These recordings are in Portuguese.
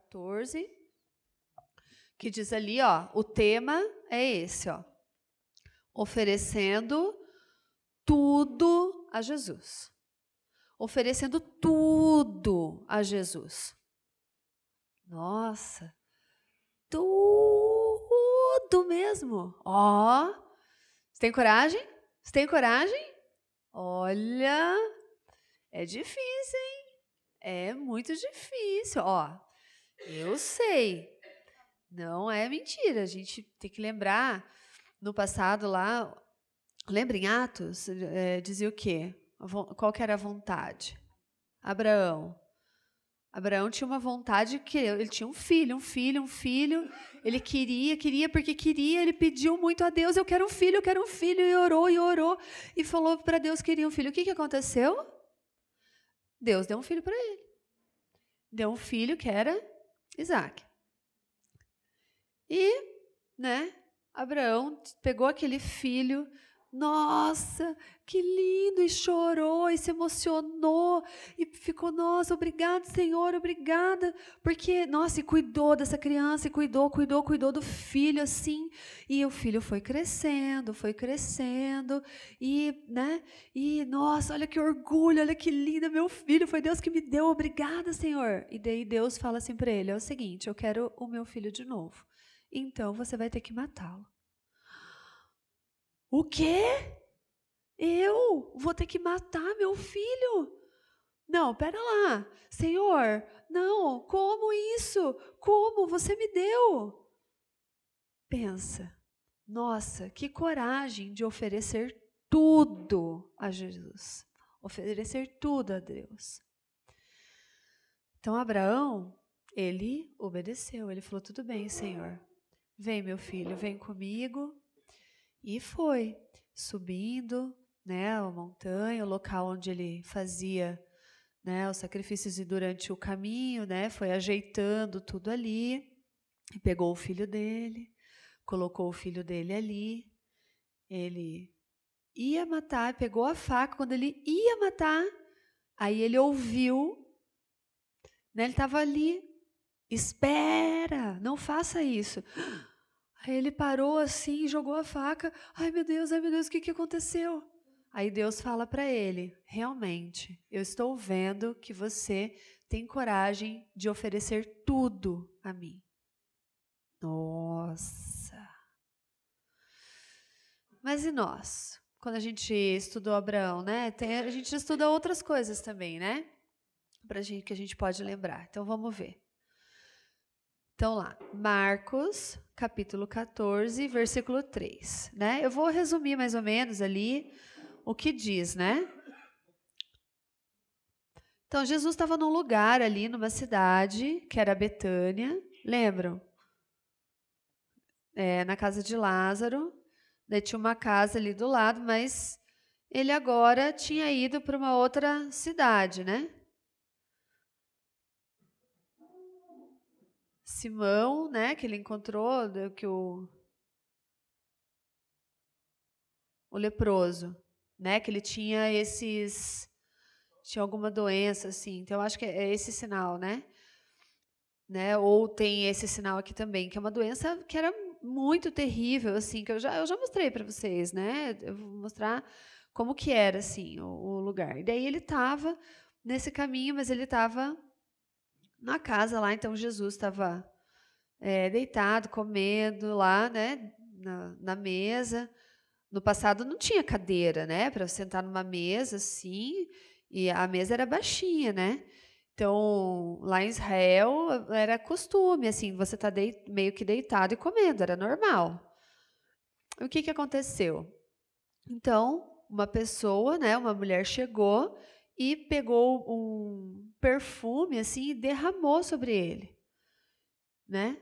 14, que diz ali, ó, o tema é esse, ó. Oferecendo tudo a Jesus. Oferecendo tudo a Jesus. Nossa, tudo mesmo. Ó, você tem coragem? Você tem coragem? Olha, é difícil, hein? É muito difícil. Ó, eu sei. Não é mentira. A gente tem que lembrar, no passado lá, lembra em Atos? É, dizia o quê? Qual que era a vontade? Abraão. Abraão tinha uma vontade que ele tinha um filho, um filho, um filho. Ele queria, queria porque queria. Ele pediu muito a Deus: Eu quero um filho, eu quero um filho. E orou e orou e falou para Deus: Queria um filho. O que, que aconteceu? Deus deu um filho para ele. Deu um filho que era Isaac. E, né, Abraão pegou aquele filho nossa, que lindo! E chorou e se emocionou e ficou, nossa, obrigado, Senhor, obrigada, porque, nossa, e cuidou dessa criança, e cuidou, cuidou, cuidou do filho assim. E o filho foi crescendo, foi crescendo, e, né, e, nossa, olha que orgulho, olha que linda, meu filho, foi Deus que me deu, obrigada, Senhor. E daí Deus fala assim para ele: é o seguinte, eu quero o meu filho de novo, então você vai ter que matá-lo. O quê? Eu vou ter que matar meu filho? Não, pera lá. Senhor, não, como isso? Como você me deu? Pensa. Nossa, que coragem de oferecer tudo a Jesus, oferecer tudo a Deus. Então Abraão, ele obedeceu, ele falou: Tudo bem, Senhor, vem meu filho, vem comigo, e foi subindo, né, a montanha, o local onde ele fazia, né, os sacrifícios e durante o caminho, né, foi ajeitando tudo ali, pegou o filho dele, colocou o filho dele ali. Ele ia matar, pegou a faca quando ele ia matar, aí ele ouviu, né, ele estava ali, espera, não faça isso. Aí ele parou assim, jogou a faca. Ai meu Deus, ai meu Deus, o que, que aconteceu? Aí Deus fala para ele: realmente, eu estou vendo que você tem coragem de oferecer tudo a mim. Nossa! Mas e nós? Quando a gente estudou Abraão, né? Tem, a gente estuda outras coisas também, né? Pra gente que a gente pode lembrar. Então vamos ver. Então lá, Marcos, capítulo 14, versículo 3, né? Eu vou resumir mais ou menos ali o que diz, né? Então Jesus estava num lugar ali, numa cidade, que era Betânia, lembram? É, na casa de Lázaro, daí tinha uma casa ali do lado, mas ele agora tinha ido para uma outra cidade, né? Simão, né, que ele encontrou, que o o leproso, né, que ele tinha esses tinha alguma doença assim. Então eu acho que é, é esse sinal, né? Né? Ou tem esse sinal aqui também, que é uma doença que era muito terrível assim, que eu já eu já mostrei para vocês, né? Eu vou mostrar como que era assim o, o lugar. E daí ele estava nesse caminho, mas ele estava na casa lá. Então Jesus estava é, deitado, comendo lá, né, na, na, mesa. No passado não tinha cadeira, né, para sentar numa mesa assim, e a mesa era baixinha, né? Então, lá em Israel era costume, assim, você tá meio que deitado e comendo, era normal. O que que aconteceu? Então, uma pessoa, né, uma mulher chegou e pegou um perfume assim e derramou sobre ele, né?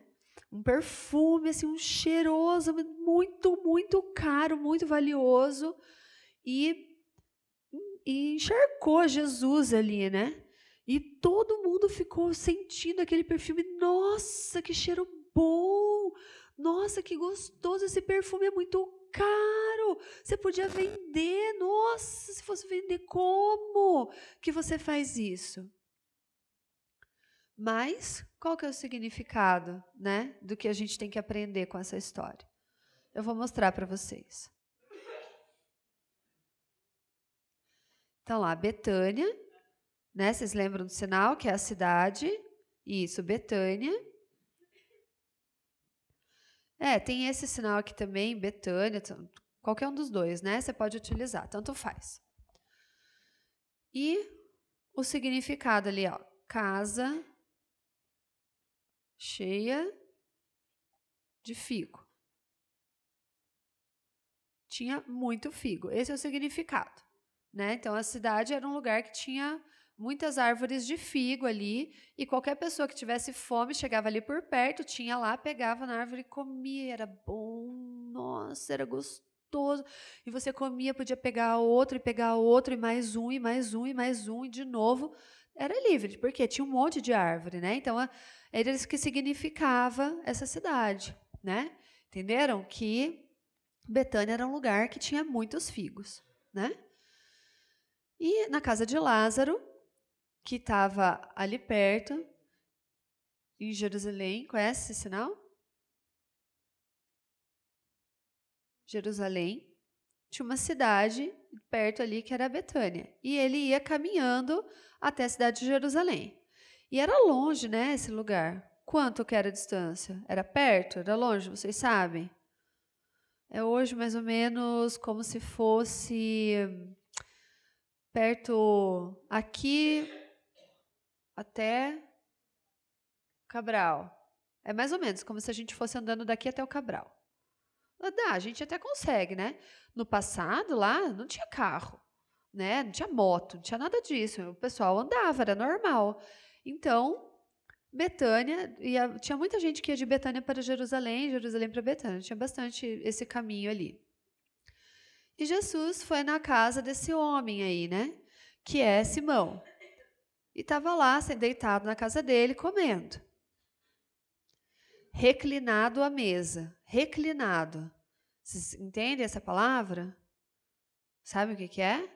Um perfume assim, um cheiroso, muito, muito caro, muito valioso e, e encharcou Jesus ali, né? E todo mundo ficou sentindo aquele perfume. Nossa, que cheiro bom! Nossa, que gostoso! Esse perfume é muito caro. Você podia vender. Nossa, se fosse vender, como que você faz isso? Mas qual que é o significado, né, do que a gente tem que aprender com essa história? Eu vou mostrar para vocês. Então lá, Betânia, né? Vocês lembram do sinal que é a cidade? Isso, Betânia. É, tem esse sinal aqui também, Betânia, qualquer um dos dois, né? Você pode utilizar, tanto faz. E o significado ali, ó, casa cheia de figo. Tinha muito figo. Esse é o significado, né? Então a cidade era um lugar que tinha muitas árvores de figo ali, e qualquer pessoa que tivesse fome chegava ali por perto, tinha lá, pegava na árvore e comia, era bom, nossa, era gostoso. E você comia, podia pegar outro e pegar outro e mais um e mais um e mais um e de novo, era livre, porque tinha um monte de árvore, né? Então, era isso que significava essa cidade, né? Entenderam que Betânia era um lugar que tinha muitos figos, né? E na casa de Lázaro, que estava ali perto, em Jerusalém. Conhece esse sinal? Jerusalém. Tinha uma cidade perto ali que era Betânia. E ele ia caminhando até a cidade de Jerusalém. E era longe, né, esse lugar. Quanto que era a distância? Era perto? Era longe? Vocês sabem? É hoje mais ou menos como se fosse hum, perto aqui até Cabral. É mais ou menos como se a gente fosse andando daqui até o Cabral. Dá, a gente até consegue, né? No passado, lá, não tinha carro, né? Não tinha moto, não tinha nada disso. O pessoal andava, era normal. Então, Betânia, ia, tinha muita gente que ia de Betânia para Jerusalém, Jerusalém para Betânia. Tinha bastante esse caminho ali. E Jesus foi na casa desse homem aí, né? Que é Simão e estava lá, deitado na casa dele, comendo. Reclinado à mesa. Reclinado. Vocês entendem essa palavra? Sabe o que, que é?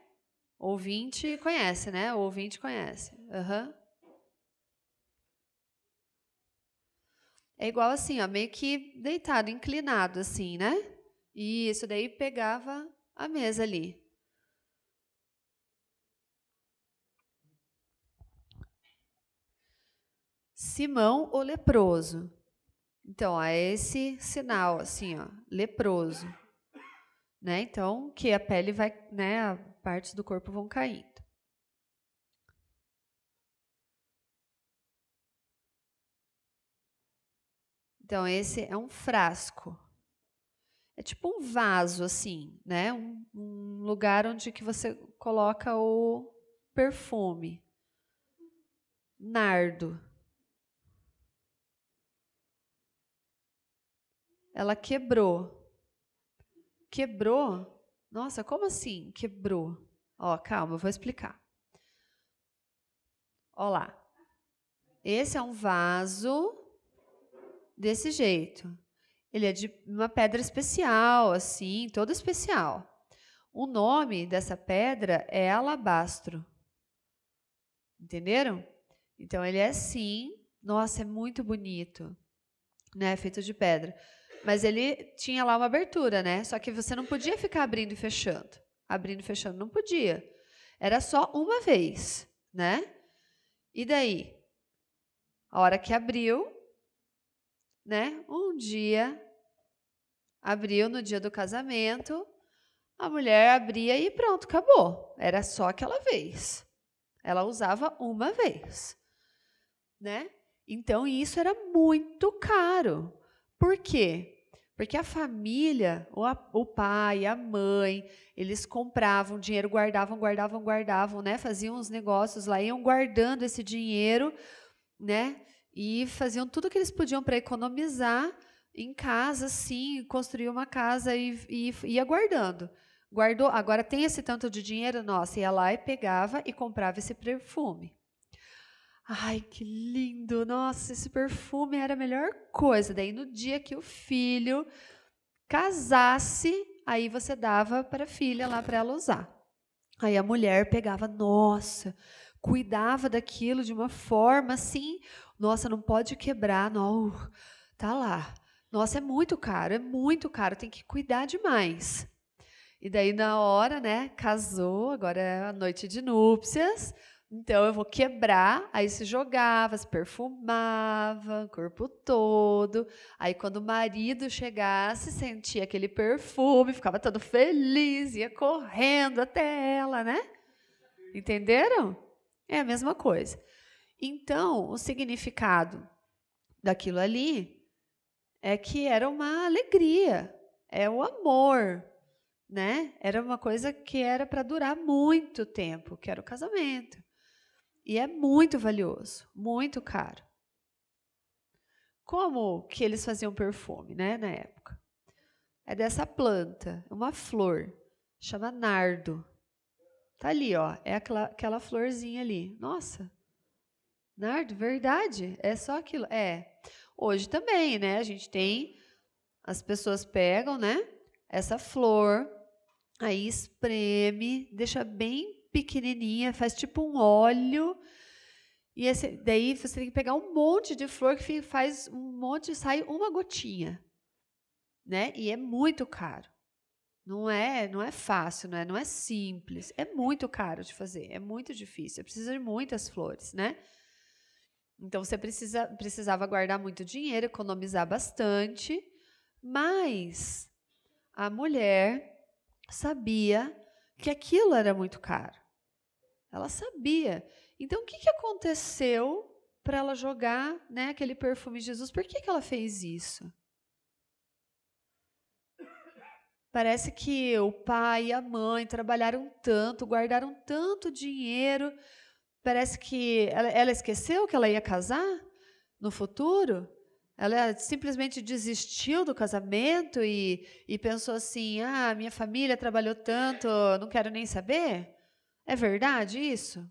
Ouvinte conhece, né? Ouvinte conhece. Uhum. É igual assim, ó, meio que deitado, inclinado, assim, né? E isso daí pegava a mesa ali. Simão o leproso. Então, há esse sinal assim, ó, leproso. Né? Então, que a pele vai, né, partes do corpo vão caindo. Então, esse é um frasco. É tipo um vaso, assim, né? Um, um lugar onde que você coloca o perfume. Nardo. Ela quebrou. Quebrou? Nossa, como assim quebrou? Ó, calma, eu vou explicar. Ó lá. Esse é um vaso desse jeito. Ele é de uma pedra especial, assim, todo especial. O nome dessa pedra é alabastro. Entenderam? Então ele é assim, nossa, é muito bonito, né? Feito de pedra. Mas ele tinha lá uma abertura, né? Só que você não podia ficar abrindo e fechando. Abrindo e fechando não podia. Era só uma vez, né? E daí? A hora que abriu, né? Um dia abriu no dia do casamento, a mulher abria e pronto, acabou. Era só aquela vez. Ela usava uma vez, né? Então isso era muito caro. Por quê? Porque a família, a, o pai, a mãe, eles compravam dinheiro, guardavam, guardavam, guardavam, né? Faziam os negócios lá, iam guardando esse dinheiro, né? E faziam tudo o que eles podiam para economizar em casa, sim, construir uma casa e, e, e ia guardando. Guardou, agora tem esse tanto de dinheiro, nossa, ia lá e pegava e comprava esse perfume. Ai, que lindo! Nossa, esse perfume era a melhor coisa. Daí, no dia que o filho casasse, aí você dava para a filha lá para ela usar. Aí a mulher pegava, nossa, cuidava daquilo de uma forma assim, nossa, não pode quebrar, não, uh, tá lá. Nossa, é muito caro, é muito caro, tem que cuidar demais. E daí, na hora, né, casou, agora é a noite de núpcias então eu vou quebrar, aí se jogava, se perfumava, o corpo todo. Aí quando o marido chegasse, sentia aquele perfume, ficava todo feliz, ia correndo até ela, né? Entenderam? É a mesma coisa. Então, o significado daquilo ali é que era uma alegria, é o amor, né? Era uma coisa que era para durar muito tempo, que era o casamento. E é muito valioso, muito caro. Como que eles faziam perfume, né, na época? É dessa planta, uma flor, chama nardo. Tá ali, ó, é aquela, aquela florzinha ali. Nossa, nardo, verdade? É só aquilo? É. Hoje também, né? A gente tem, as pessoas pegam, né? Essa flor, aí espreme, deixa bem pequenininha, faz tipo um óleo. E esse, daí você tem que pegar um monte de flor que faz um monte, sai uma gotinha. Né? E é muito caro. Não é, não é fácil, não é, não é simples. É muito caro de fazer, é muito difícil. Precisa de muitas flores, né? Então você precisa, precisava guardar muito dinheiro, economizar bastante, mas a mulher sabia que aquilo era muito caro. Ela sabia. Então, o que, que aconteceu para ela jogar né, aquele perfume de Jesus? Por que, que ela fez isso? Parece que o pai e a mãe trabalharam tanto, guardaram tanto dinheiro. Parece que ela, ela esqueceu que ela ia casar no futuro. Ela simplesmente desistiu do casamento e, e pensou assim: ah, minha família trabalhou tanto, não quero nem saber. É verdade isso?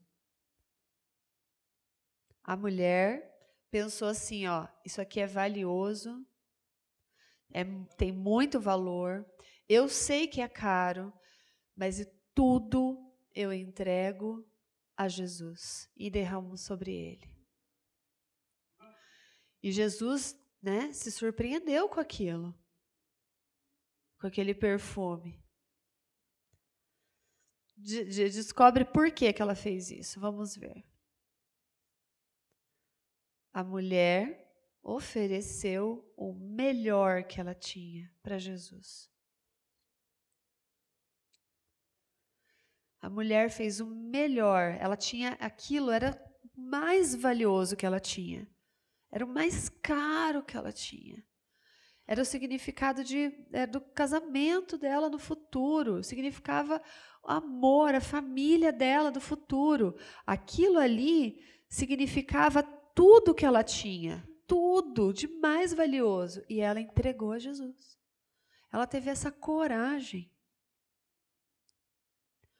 A mulher pensou assim, ó, isso aqui é valioso, é, tem muito valor, eu sei que é caro, mas tudo eu entrego a Jesus e derramo sobre ele. E Jesus, né, se surpreendeu com aquilo, com aquele perfume de, de, descobre por que, que ela fez isso. Vamos ver. A mulher ofereceu o melhor que ela tinha para Jesus. A mulher fez o melhor, ela tinha aquilo, era mais valioso que ela tinha, era o mais caro que ela tinha. Era o significado de, é, do casamento dela no futuro, significava o amor, a família dela do futuro. Aquilo ali significava tudo que ela tinha, tudo de mais valioso. E ela entregou a Jesus. Ela teve essa coragem.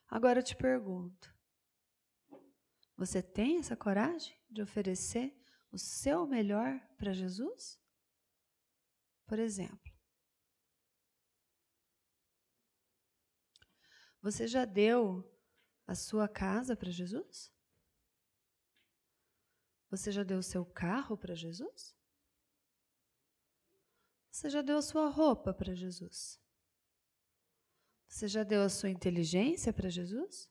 Agora eu te pergunto: você tem essa coragem de oferecer o seu melhor para Jesus? Por exemplo, você já deu a sua casa para Jesus? Você já deu o seu carro para Jesus? Você já deu a sua roupa para Jesus? Você já deu a sua inteligência para Jesus?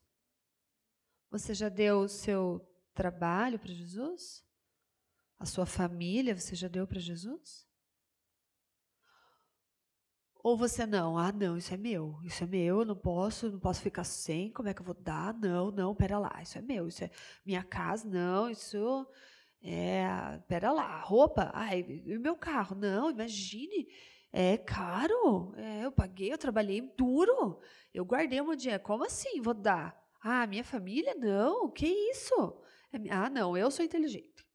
Você já deu o seu trabalho para Jesus? A sua família você já deu para Jesus? Ou você não, ah, não, isso é meu, isso é meu, eu não posso, não posso ficar sem, como é que eu vou dar? Não, não, pera lá, isso é meu, isso é minha casa, não, isso é, pera lá, roupa, ai, e meu carro, não, imagine, é caro, é, eu paguei, eu trabalhei duro, eu guardei um dinheiro, como assim vou dar? Ah, minha família, não, que isso? É, ah, não, eu sou inteligente.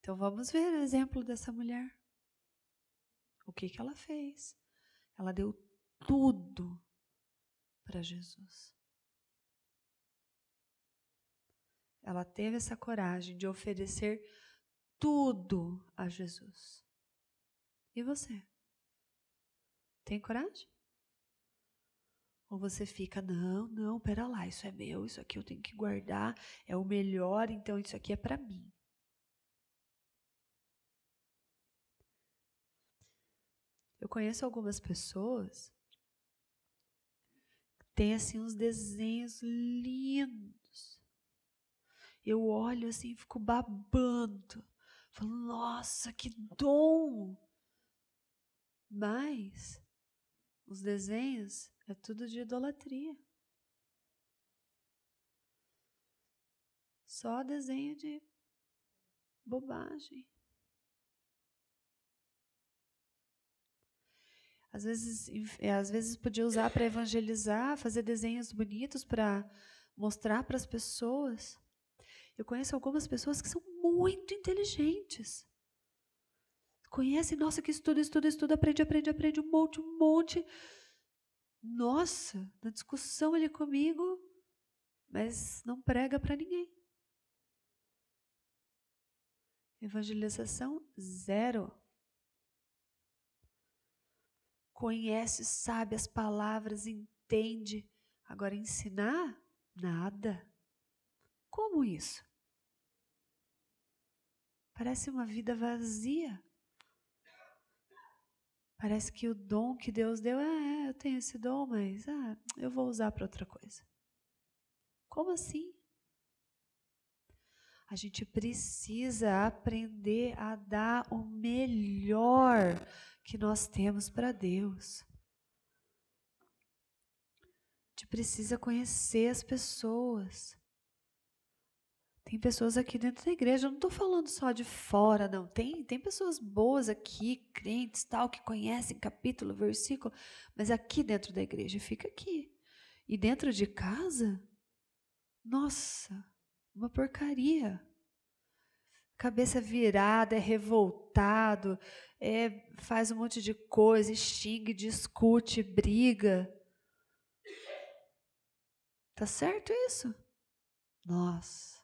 Então vamos ver o exemplo dessa mulher. O que, que ela fez? Ela deu tudo para Jesus. Ela teve essa coragem de oferecer tudo a Jesus. E você? Tem coragem? Ou você fica, não, não, pera lá, isso é meu, isso aqui eu tenho que guardar, é o melhor, então isso aqui é para mim. Eu conheço algumas pessoas que têm assim uns desenhos lindos. Eu olho assim, e fico babando, falo: "Nossa, que dom!" Mas os desenhos é tudo de idolatria. Só desenho de bobagem. Às vezes, é, às vezes podia usar para evangelizar, fazer desenhos bonitos para mostrar para as pessoas. Eu conheço algumas pessoas que são muito inteligentes. Conhecem, nossa, que estuda, estuda, estuda, aprende, aprende, aprende um monte, um monte. Nossa, na discussão ele comigo, mas não prega para ninguém. Evangelização zero conhece, sabe as palavras, entende. Agora, ensinar? Nada. Como isso? Parece uma vida vazia. Parece que o dom que Deus deu, ah, é, eu tenho esse dom, mas ah, eu vou usar para outra coisa. Como assim? A gente precisa aprender a dar o melhor que nós temos para Deus. A gente precisa conhecer as pessoas. Tem pessoas aqui dentro da igreja, eu não estou falando só de fora, não. Tem, tem pessoas boas aqui, crentes, tal, que conhecem capítulo, versículo, mas aqui dentro da igreja, fica aqui. E dentro de casa, nossa, uma porcaria cabeça virada, é revoltado, é, faz um monte de coisa, xinga, discute, briga. Tá certo isso? Nossa,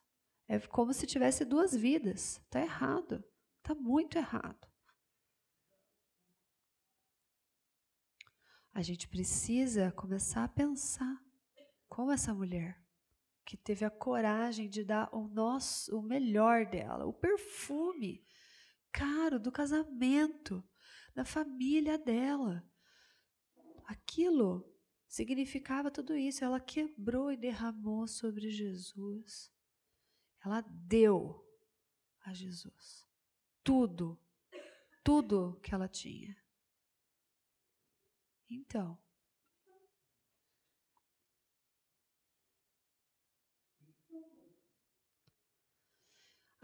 é como se tivesse duas vidas. Tá errado. Tá muito errado. A gente precisa começar a pensar como essa mulher que teve a coragem de dar o nosso, o melhor dela, o perfume caro do casamento, da família dela. Aquilo significava tudo isso. Ela quebrou e derramou sobre Jesus. Ela deu a Jesus tudo, tudo que ela tinha. Então,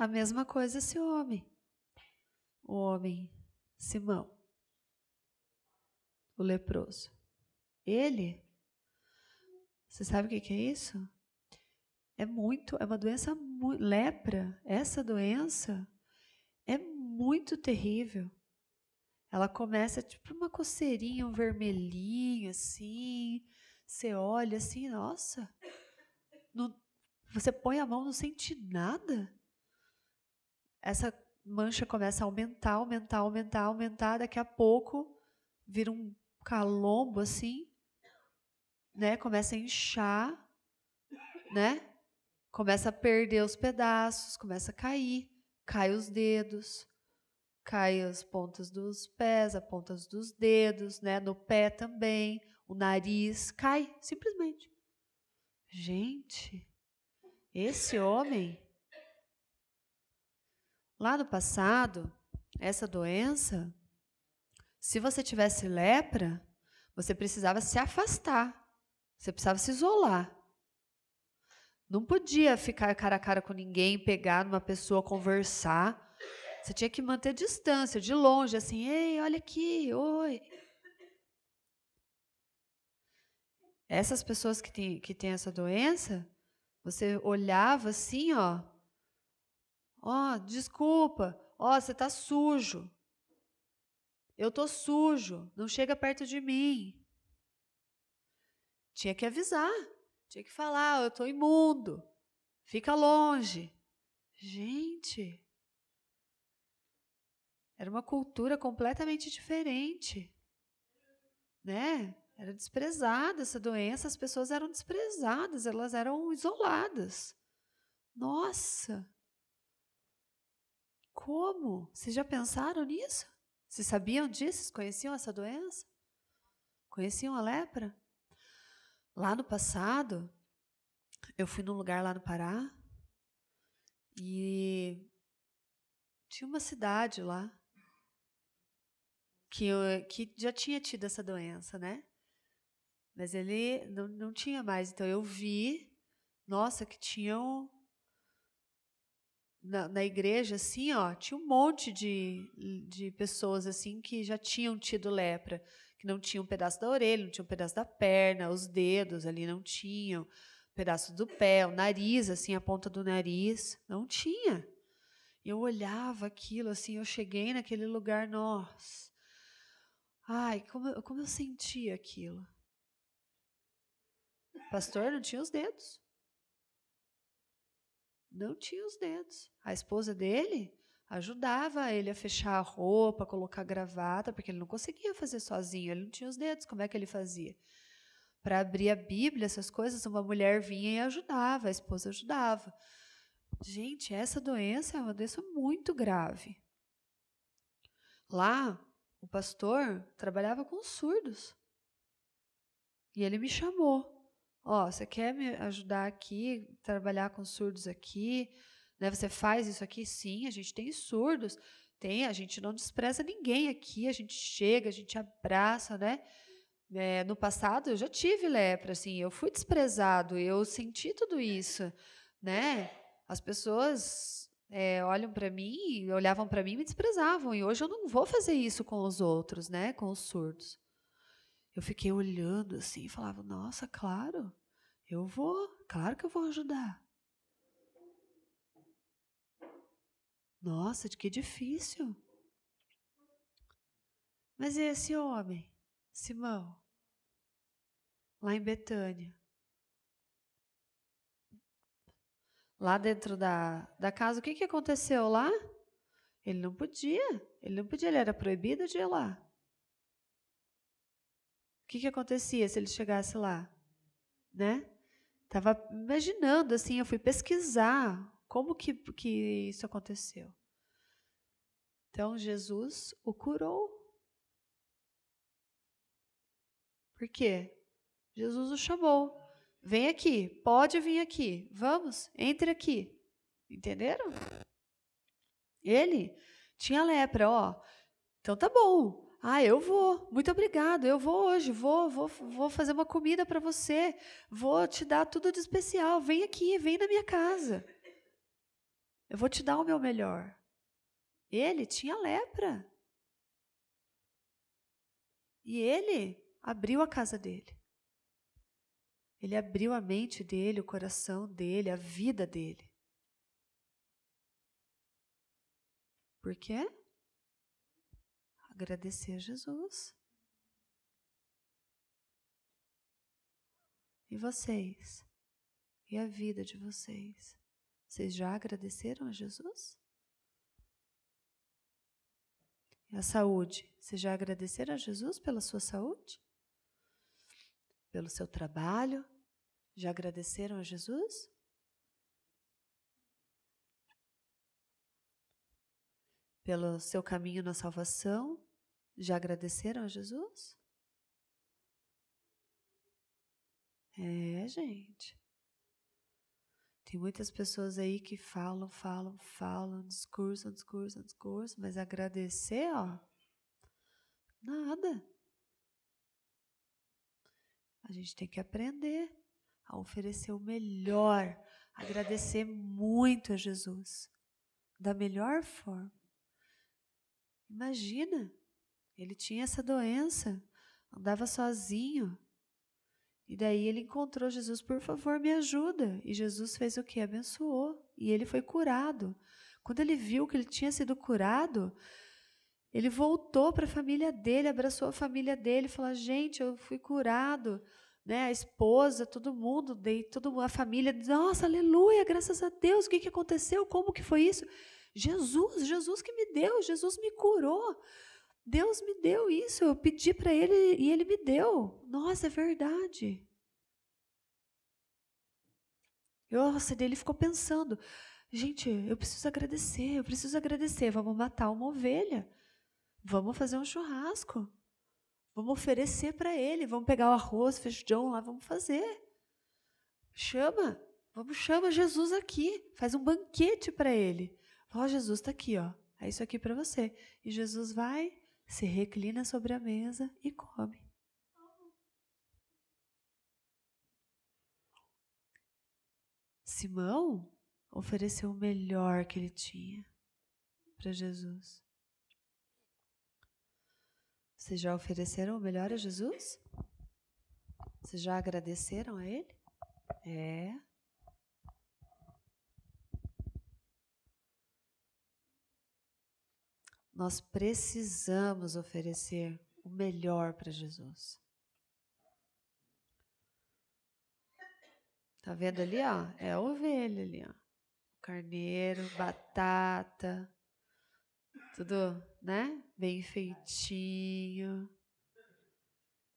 A mesma coisa esse homem. O homem Simão, o leproso. Ele, você sabe o que, é isso? É muito, é uma doença muito, lepra. Essa doença é muito terrível. Ela começa tipo uma coceirinha, um vermelhinho assim. Você olha assim, nossa, não, você põe a mão, não sente nada essa mancha começa a aumentar, aumentar, aumentar, aumentar, daqui a pouco vira um calombo assim, né? Começa a inchar, né? Começa a perder os pedaços, começa a cair, cai os dedos, cai as pontas dos pés, as pontas dos dedos, né? No pé também, o nariz cai, simplesmente. Gente, esse homem Lá no passado, essa doença, se você tivesse lepra, você precisava se afastar, você precisava se isolar. Não podia ficar cara a cara com ninguém, pegar numa pessoa, conversar. Você tinha que manter distância, de longe, assim, ei, olha aqui, oi. Essas pessoas que têm que tem essa doença, você olhava assim, ó, Ó, oh, desculpa. Ó, oh, você tá sujo. Eu tô sujo. Não chega perto de mim. Tinha que avisar. Tinha que falar, oh, eu tô imundo. Fica longe. Gente, era uma cultura completamente diferente, né? Era desprezada essa doença, as pessoas eram desprezadas, elas eram isoladas. Nossa, como? Vocês já pensaram nisso? Vocês sabiam disso? Vocês conheciam essa doença? Conheciam a lepra? Lá no passado, eu fui num lugar lá no Pará e tinha uma cidade lá que, eu, que já tinha tido essa doença, né? Mas ele não, não tinha mais. Então eu vi, nossa, que tinham na, na, igreja, assim, ó, tinha um monte de, de pessoas assim que já tinham tido lepra, que não tinham um pedaço da orelha, não tinham um pedaço da perna, os dedos ali não tinham, um pedaço do pé, o nariz, assim, a ponta do nariz, não tinha. Eu olhava aquilo, assim, eu cheguei naquele lugar, nós. Ai, como, como eu sentia aquilo. O pastor não tinha os dedos não tinha os dedos. A esposa dele ajudava ele a fechar a roupa, colocar a gravata, porque ele não conseguia fazer sozinho, ele não tinha os dedos. Como é que ele fazia? Para abrir a Bíblia, essas coisas, uma mulher vinha e ajudava, a esposa ajudava. Gente, essa doença é uma doença muito grave. Lá, o pastor trabalhava com surdos. E ele me chamou ó, oh, você quer me ajudar aqui, trabalhar com surdos aqui, né? Você faz isso aqui? Sim, a gente tem surdos, tem, a gente não despreza ninguém aqui, a gente chega, a gente abraça, né? É, no passado eu já tive lepra, assim, eu fui desprezado, eu senti tudo isso, né? As pessoas é, olham para mim, olhavam para mim e me desprezavam, e hoje eu não vou fazer isso com os outros, né? Com os surdos. Eu fiquei olhando assim e falava: Nossa, claro, eu vou, claro que eu vou ajudar. Nossa, que difícil. Mas esse homem, Simão, lá em Betânia, lá dentro da, da casa, o que, que aconteceu lá? Ele não podia, ele não podia, ele era proibido de ir lá que, que acontecia se ele chegasse lá? Né? Tava imaginando assim, eu fui pesquisar como que, que isso aconteceu. Então Jesus o curou. Por quê? Jesus o chamou. Vem aqui, pode vir aqui. Vamos, entre aqui. Entenderam? Ele tinha lepra, ó. Então tá bom. Ah, eu vou. Muito obrigado. Eu vou hoje. Vou, vou, vou fazer uma comida para você. Vou te dar tudo de especial. Vem aqui, vem na minha casa. Eu vou te dar o meu melhor. Ele tinha lepra. E ele abriu a casa dele. Ele abriu a mente dele, o coração dele, a vida dele. Por quê? agradecer a Jesus. E vocês? E a vida de vocês? Vocês já agradeceram a Jesus? E a saúde? Vocês já agradeceram a Jesus pela sua saúde? Pelo seu trabalho? Já agradeceram a Jesus? pelo seu caminho na salvação? Já agradeceram a Jesus? É, gente. Tem muitas pessoas aí que falam, falam, falam, discursam, discursam, discursam, mas agradecer, ó, nada. A gente tem que aprender a oferecer o melhor, agradecer muito a Jesus, da melhor forma. Imagina! Ele tinha essa doença, andava sozinho. E daí ele encontrou Jesus, por favor, me ajuda. E Jesus fez o que? Abençoou. E ele foi curado. Quando ele viu que ele tinha sido curado, ele voltou para a família dele, abraçou a família dele, falou: "Gente, eu fui curado". Né, a esposa, todo mundo, dei, a família, nossa, aleluia, graças a Deus, o que, que aconteceu? Como que foi isso? Jesus, Jesus que me deu, Jesus me curou. Deus me deu isso, eu pedi para ele e ele me deu. Nossa, é verdade. Nossa, ele ficou pensando: gente, eu preciso agradecer, eu preciso agradecer. Vamos matar uma ovelha, vamos fazer um churrasco, vamos oferecer para ele, vamos pegar o arroz, feijão lá, vamos fazer. Chama, vamos chama Jesus aqui, faz um banquete para ele. Ó, Jesus está aqui, ó. É isso aqui para você. E Jesus vai, se reclina sobre a mesa e come. Simão ofereceu o melhor que ele tinha para Jesus. Vocês já ofereceram o melhor a Jesus? Vocês já agradeceram a Ele? É. Nós precisamos oferecer o melhor para Jesus. Tá vendo ali, ó? É a ovelha ali, ó. Carneiro, batata, tudo, né? Bem feitinho.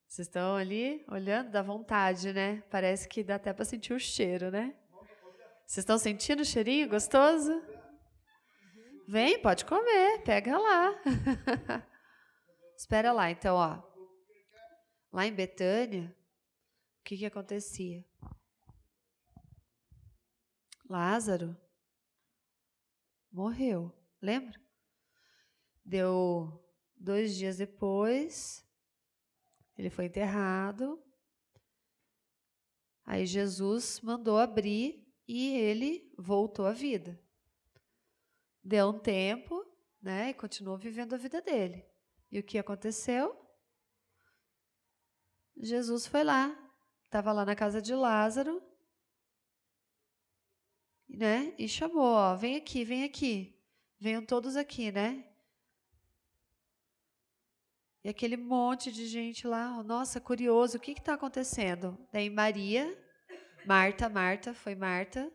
Vocês estão ali olhando, dá vontade, né? Parece que dá até para sentir o cheiro, né? Vocês estão sentindo o cheirinho gostoso? Vem, pode comer, pega lá. Espera lá, então, ó. Lá em Betânia, o que que acontecia? Lázaro morreu, lembra? Deu dois dias depois, ele foi enterrado. Aí Jesus mandou abrir e ele voltou à vida deu um tempo, né? E continuou vivendo a vida dele. E o que aconteceu? Jesus foi lá, estava lá na casa de Lázaro, né? E chamou, ó, vem aqui, vem aqui, venham todos aqui, né? E aquele monte de gente lá, nossa, curioso, o que está acontecendo? Daí Maria, Marta, Marta, foi Marta,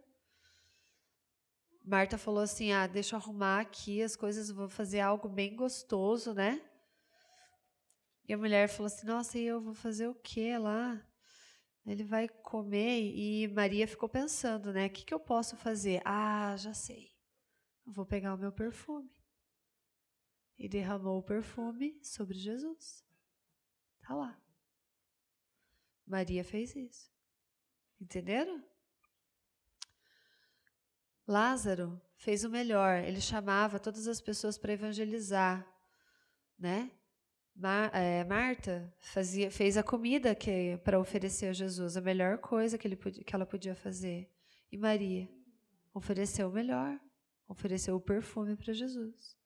Marta falou assim: ah, deixa eu arrumar aqui as coisas, vou fazer algo bem gostoso, né? E a mulher falou assim: nossa, e eu vou fazer o que lá? Ele vai comer e Maria ficou pensando, né? O que, que eu posso fazer? Ah, já sei. Eu vou pegar o meu perfume. E derramou o perfume sobre Jesus. Tá lá. Maria fez isso. Entenderam? Lázaro fez o melhor, ele chamava todas as pessoas para evangelizar, né? Mar, é, Marta fazia, fez a comida que para oferecer a Jesus, a melhor coisa que, ele, que ela podia fazer. E Maria ofereceu o melhor, ofereceu o perfume para Jesus.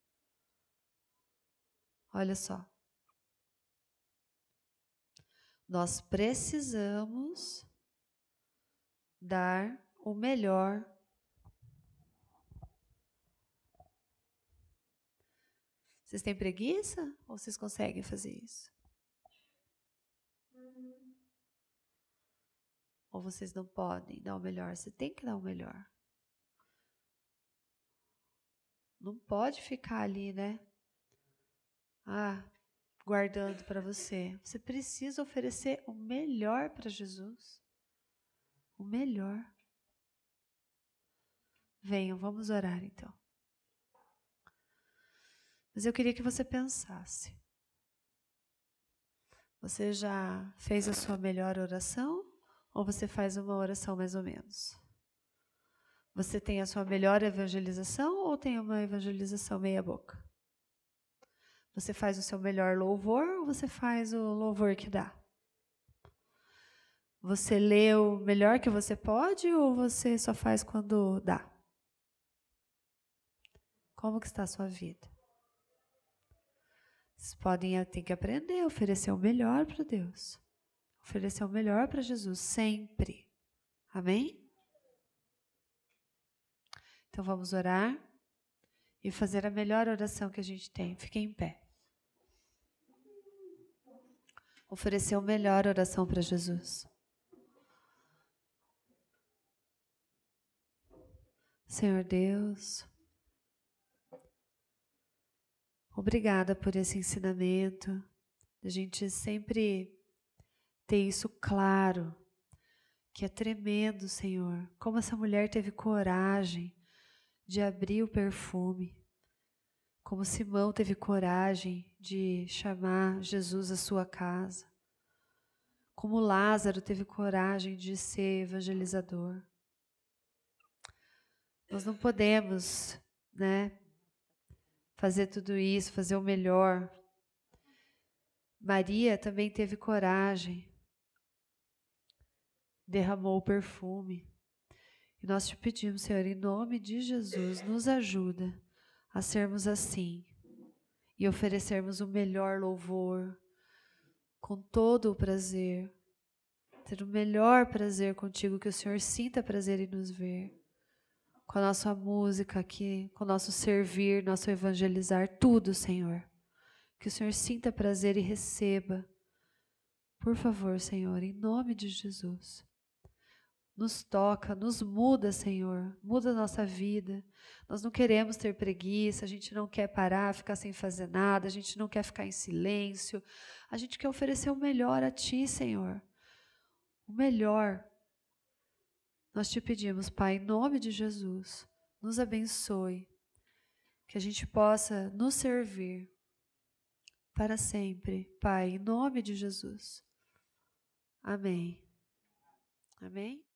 Olha só. Nós precisamos dar o melhor Vocês têm preguiça ou vocês conseguem fazer isso? Ou vocês não podem dar o melhor? Você tem que dar o melhor. Não pode ficar ali, né? Ah, guardando para você. Você precisa oferecer o melhor para Jesus. O melhor. Venham, vamos orar então. Mas eu queria que você pensasse. Você já fez a sua melhor oração ou você faz uma oração mais ou menos? Você tem a sua melhor evangelização ou tem uma evangelização meia boca? Você faz o seu melhor louvor ou você faz o louvor que dá? Você lê o melhor que você pode ou você só faz quando dá? Como que está a sua vida? Vocês podem eh, ter que aprender a oferecer o melhor para Deus. Oferecer o melhor para Jesus sempre. Amém? Então vamos orar e fazer a melhor oração que a gente tem. Fiquem em pé. Oferecer o melhor oração para Jesus. Senhor Deus, Obrigada por esse ensinamento, a gente sempre ter isso claro, que é tremendo, Senhor, como essa mulher teve coragem de abrir o perfume, como Simão teve coragem de chamar Jesus à sua casa, como Lázaro teve coragem de ser evangelizador. Nós não podemos, né, fazer tudo isso, fazer o melhor. Maria também teve coragem, derramou o perfume. E nós te pedimos, Senhor, em nome de Jesus, nos ajuda a sermos assim e oferecermos o melhor louvor, com todo o prazer, ter o melhor prazer contigo, que o Senhor sinta prazer em nos ver com a nossa música aqui, com o nosso servir, nosso evangelizar, tudo, Senhor. Que o Senhor sinta prazer e receba. Por favor, Senhor, em nome de Jesus. Nos toca, nos muda, Senhor, muda a nossa vida. Nós não queremos ter preguiça, a gente não quer parar, ficar sem fazer nada, a gente não quer ficar em silêncio. A gente quer oferecer o melhor a Ti, Senhor. O melhor nós te pedimos, Pai, em nome de Jesus, nos abençoe, que a gente possa nos servir para sempre, Pai, em nome de Jesus. Amém. Amém?